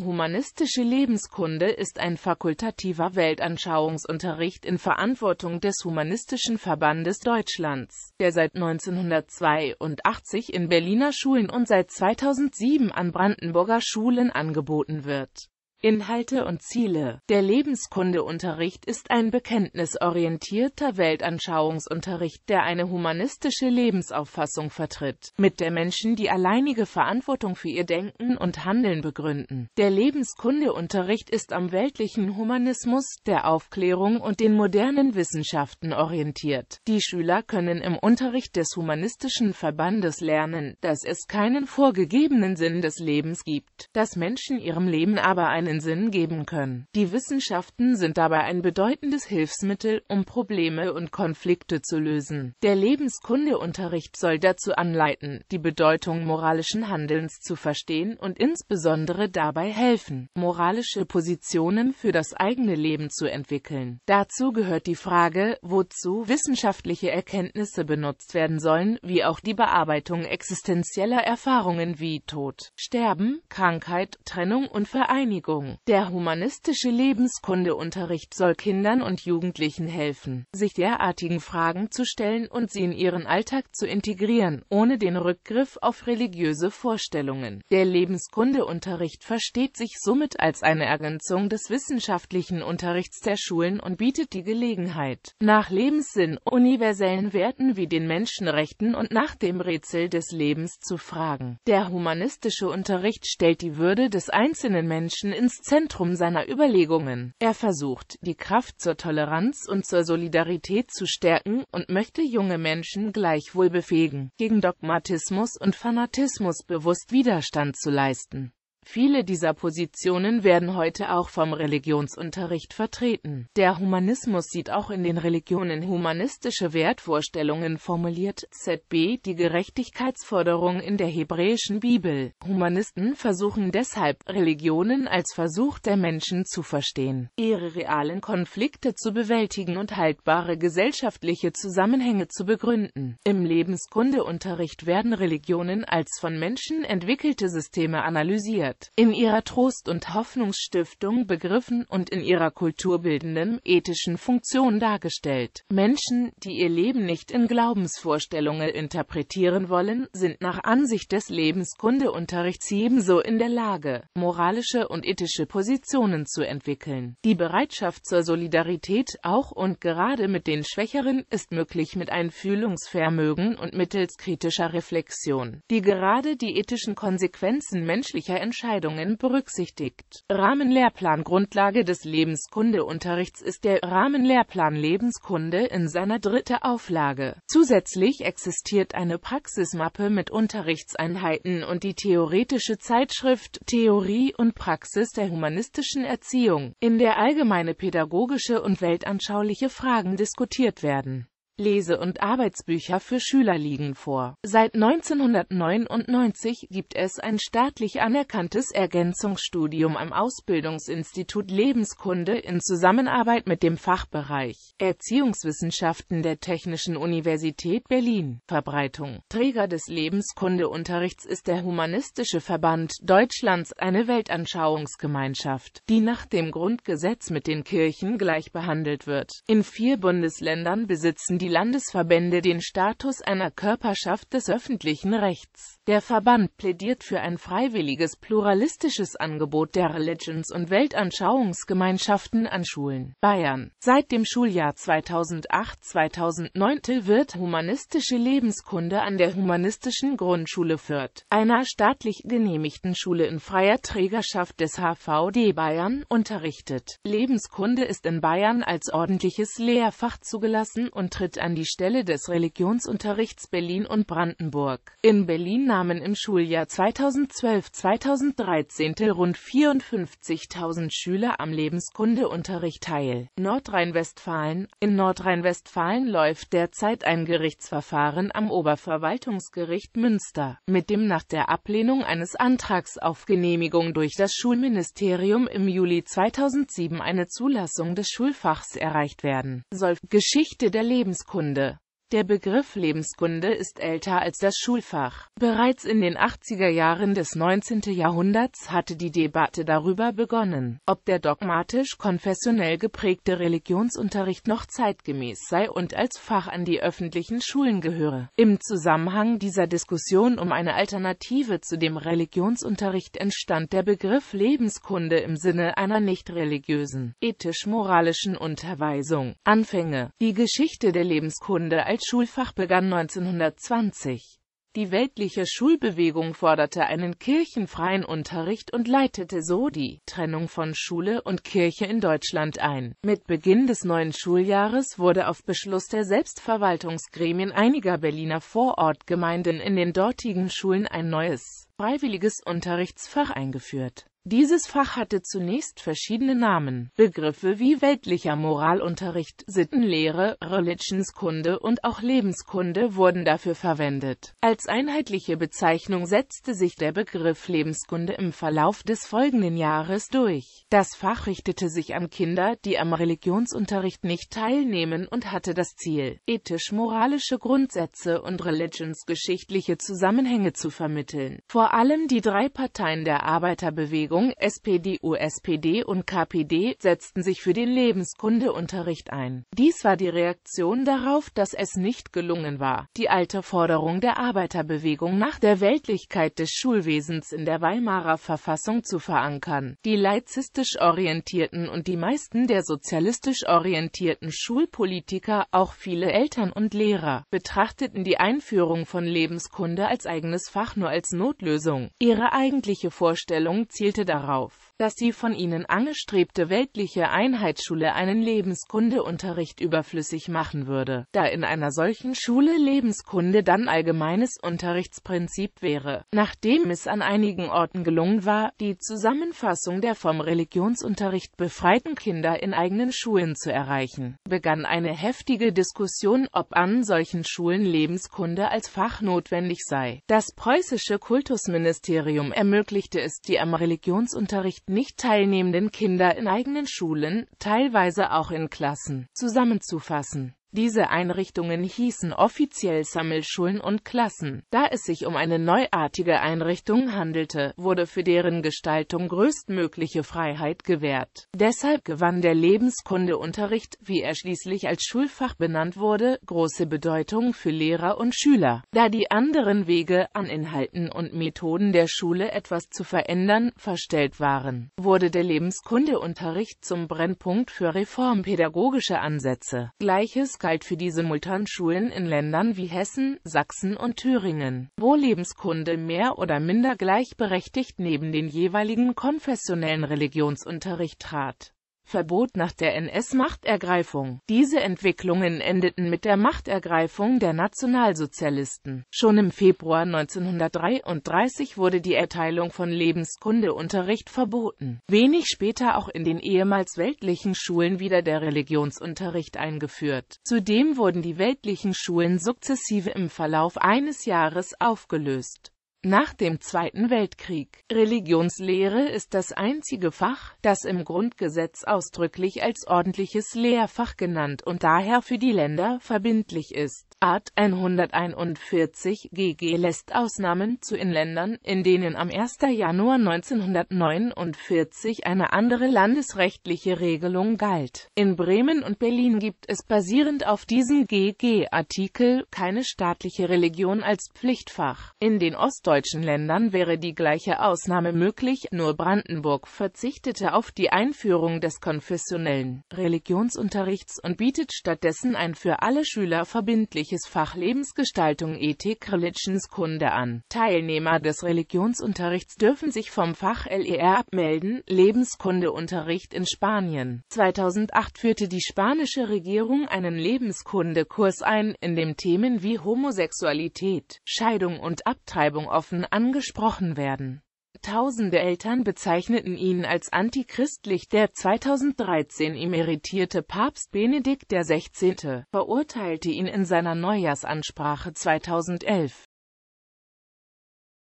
Humanistische Lebenskunde ist ein fakultativer Weltanschauungsunterricht in Verantwortung des Humanistischen Verbandes Deutschlands, der seit 1982 in Berliner Schulen und seit 2007 an Brandenburger Schulen angeboten wird Inhalte und Ziele Der Lebenskundeunterricht ist ein bekenntnisorientierter Weltanschauungsunterricht, der eine humanistische Lebensauffassung vertritt, mit der Menschen die alleinige Verantwortung für ihr Denken und Handeln begründen. Der Lebenskundeunterricht ist am weltlichen Humanismus, der Aufklärung und den modernen Wissenschaften orientiert. Die Schüler können im Unterricht des Humanistischen Verbandes lernen, dass es keinen vorgegebenen Sinn des Lebens gibt, dass Menschen ihrem Leben aber eine keinen Sinn geben können. Die Wissenschaften sind dabei ein bedeutendes Hilfsmittel, um Probleme und Konflikte zu lösen. Der Lebenskundeunterricht soll dazu anleiten, die Bedeutung moralischen Handelns zu verstehen und insbesondere dabei helfen, moralische Positionen für das eigene Leben zu entwickeln. Dazu gehört die Frage, wozu wissenschaftliche Erkenntnisse benutzt werden sollen, wie auch die Bearbeitung existenzieller Erfahrungen wie Tod, Sterben, Krankheit, Trennung und Vereinigung. Bildung. Der humanistische Lebenskundeunterricht soll Kindern und Jugendlichen helfen, sich derartigen Fragen zu stellen und sie in ihren Alltag zu integrieren, ohne den Rückgriff auf religiöse Vorstellungen. Der Lebenskundeunterricht versteht sich somit als eine Ergänzung des wissenschaftlichen Unterrichts der Schulen und bietet die Gelegenheit, nach Lebenssinn, universellen Werten wie den Menschenrechten und nach dem Rätsel des Lebens zu fragen. Der humanistische Unterricht stellt die Würde des einzelnen Menschen in ins Zentrum seiner Überlegungen. Er versucht, die Kraft zur Toleranz und zur Solidarität zu stärken und möchte junge Menschen gleichwohl befähigen, gegen Dogmatismus und Fanatismus bewusst Widerstand zu leisten. Viele dieser Positionen werden heute auch vom Religionsunterricht vertreten. Der Humanismus sieht auch in den Religionen humanistische Wertvorstellungen formuliert, zb. die Gerechtigkeitsforderung in der hebräischen Bibel. Humanisten versuchen deshalb, Religionen als Versuch der Menschen zu verstehen, ihre realen Konflikte zu bewältigen und haltbare gesellschaftliche Zusammenhänge zu begründen. Im Lebenskundeunterricht werden Religionen als von Menschen entwickelte Systeme analysiert wird, in ihrer Trost- und Hoffnungsstiftung begriffen und in ihrer kulturbildenden, ethischen Funktion dargestellt. Menschen, die ihr Leben nicht in Glaubensvorstellungen interpretieren wollen, sind nach Ansicht des Lebenskundeunterrichts ebenso in der Lage, moralische und ethische Positionen zu entwickeln. Die Bereitschaft zur Solidarität auch und gerade mit den Schwächeren ist möglich mit Einfühlungsvermögen und mittels kritischer Reflexion, die gerade die ethischen Konsequenzen menschlicher Entscheidungen Entscheidungen berücksichtigt. Rahmenlehrplan Grundlage des Lebenskundeunterrichts ist der Rahmenlehrplan Lebenskunde in seiner dritte Auflage. Zusätzlich existiert eine Praxismappe mit Unterrichtseinheiten und die theoretische Zeitschrift Theorie und Praxis der humanistischen Erziehung, in der allgemeine pädagogische und weltanschauliche Fragen diskutiert werden. Lese- und Arbeitsbücher für Schüler liegen vor. Seit 1999 gibt es ein staatlich anerkanntes Ergänzungsstudium am Ausbildungsinstitut Lebenskunde in Zusammenarbeit mit dem Fachbereich Erziehungswissenschaften der Technischen Universität Berlin. Verbreitung Träger des Lebenskundeunterrichts ist der Humanistische Verband Deutschlands, eine Weltanschauungsgemeinschaft, die nach dem Grundgesetz mit den Kirchen gleich behandelt wird. In vier Bundesländern besitzen die die Landesverbände den Status einer Körperschaft des öffentlichen Rechts. Der Verband plädiert für ein freiwilliges, pluralistisches Angebot der Religions- und Weltanschauungsgemeinschaften an Schulen. Bayern. Seit dem Schuljahr 2008-2009 wird humanistische Lebenskunde an der Humanistischen Grundschule Fürth, einer staatlich genehmigten Schule in freier Trägerschaft des HVD Bayern, unterrichtet. Lebenskunde ist in Bayern als ordentliches Lehrfach zugelassen und tritt an die Stelle des Religionsunterrichts Berlin und Brandenburg. In Berlin nahmen im Schuljahr 2012-2013 rund 54.000 Schüler am Lebenskundeunterricht teil. Nordrhein-Westfalen In Nordrhein-Westfalen läuft derzeit ein Gerichtsverfahren am Oberverwaltungsgericht Münster, mit dem nach der Ablehnung eines Antrags auf Genehmigung durch das Schulministerium im Juli 2007 eine Zulassung des Schulfachs erreicht werden soll. Geschichte der Lebenskunde der Begriff Lebenskunde ist älter als das Schulfach. Bereits in den 80er Jahren des 19. Jahrhunderts hatte die Debatte darüber begonnen, ob der dogmatisch-konfessionell geprägte Religionsunterricht noch zeitgemäß sei und als Fach an die öffentlichen Schulen gehöre. Im Zusammenhang dieser Diskussion um eine Alternative zu dem Religionsunterricht entstand der Begriff Lebenskunde im Sinne einer nicht-religiösen, ethisch-moralischen Unterweisung. Anfänge Die Geschichte der Lebenskunde als als Schulfach begann 1920. Die weltliche Schulbewegung forderte einen kirchenfreien Unterricht und leitete so die Trennung von Schule und Kirche in Deutschland ein. Mit Beginn des neuen Schuljahres wurde auf Beschluss der Selbstverwaltungsgremien einiger Berliner Vorortgemeinden in den dortigen Schulen ein neues, freiwilliges Unterrichtsfach eingeführt dieses Fach hatte zunächst verschiedene Namen. Begriffe wie weltlicher Moralunterricht, Sittenlehre, Religionskunde und auch Lebenskunde wurden dafür verwendet. Als einheitliche Bezeichnung setzte sich der Begriff Lebenskunde im Verlauf des folgenden Jahres durch. Das Fach richtete sich an Kinder, die am Religionsunterricht nicht teilnehmen und hatte das Ziel, ethisch-moralische Grundsätze und religionsgeschichtliche Zusammenhänge zu vermitteln. Vor allem die drei Parteien der Arbeiterbewegung Landesregierung, SPD, USPD und KPD, setzten sich für den Lebenskundeunterricht ein. Dies war die Reaktion darauf, dass es nicht gelungen war, die alte Forderung der Arbeiterbewegung nach der Weltlichkeit des Schulwesens in der Weimarer Verfassung zu verankern. Die laizistisch orientierten und die meisten der sozialistisch orientierten Schulpolitiker, auch viele Eltern und Lehrer, betrachteten die Einführung von Lebenskunde als eigenes Fach nur als Notlösung. Ihre eigentliche Vorstellung zielte darauf dass die von ihnen angestrebte weltliche Einheitsschule einen Lebenskundeunterricht überflüssig machen würde, da in einer solchen Schule Lebenskunde dann allgemeines Unterrichtsprinzip wäre. Nachdem es an einigen Orten gelungen war, die Zusammenfassung der vom Religionsunterricht befreiten Kinder in eigenen Schulen zu erreichen, begann eine heftige Diskussion, ob an solchen Schulen Lebenskunde als Fach notwendig sei. Das preußische Kultusministerium ermöglichte es, die am Religionsunterricht nicht teilnehmenden Kinder in eigenen Schulen, teilweise auch in Klassen, zusammenzufassen diese Einrichtungen hießen offiziell Sammelschulen und Klassen. Da es sich um eine neuartige Einrichtung handelte, wurde für deren Gestaltung größtmögliche Freiheit gewährt. Deshalb gewann der Lebenskundeunterricht, wie er schließlich als Schulfach benannt wurde, große Bedeutung für Lehrer und Schüler. Da die anderen Wege, an Inhalten und Methoden der Schule etwas zu verändern, verstellt waren, wurde der Lebenskundeunterricht zum Brennpunkt für reformpädagogische Ansätze. Gleiches galt für die Simultanschulen in Ländern wie Hessen, Sachsen und Thüringen, wo Lebenskunde mehr oder minder gleichberechtigt neben den jeweiligen konfessionellen Religionsunterricht trat Verbot nach der NS-Machtergreifung. Diese Entwicklungen endeten mit der Machtergreifung der Nationalsozialisten. Schon im Februar 1933 wurde die Erteilung von Lebenskundeunterricht verboten. Wenig später auch in den ehemals weltlichen Schulen wieder der Religionsunterricht eingeführt. Zudem wurden die weltlichen Schulen sukzessive im Verlauf eines Jahres aufgelöst nach dem Zweiten Weltkrieg. Religionslehre ist das einzige Fach, das im Grundgesetz ausdrücklich als ordentliches Lehrfach genannt und daher für die Länder verbindlich ist. Art 141 GG lässt Ausnahmen zu in Ländern, in denen am 1. Januar 1949 eine andere landesrechtliche Regelung galt. In Bremen und Berlin gibt es basierend auf diesem GG-Artikel keine staatliche Religion als Pflichtfach. In den ostdeutschen Ländern wäre die gleiche Ausnahme möglich, nur Brandenburg verzichtete auf die Einführung des konfessionellen Religionsunterrichts und bietet stattdessen ein für alle Schüler verbindliches welches Fach Lebensgestaltung Ethik Religionskunde an. Teilnehmer des Religionsunterrichts dürfen sich vom Fach LER abmelden, Lebenskundeunterricht in Spanien. 2008 führte die spanische Regierung einen Lebenskundekurs ein, in dem Themen wie Homosexualität, Scheidung und Abtreibung offen angesprochen werden. Tausende Eltern bezeichneten ihn als antichristlich. Der 2013 emeritierte Papst Benedikt XVI. verurteilte ihn in seiner Neujahrsansprache 2011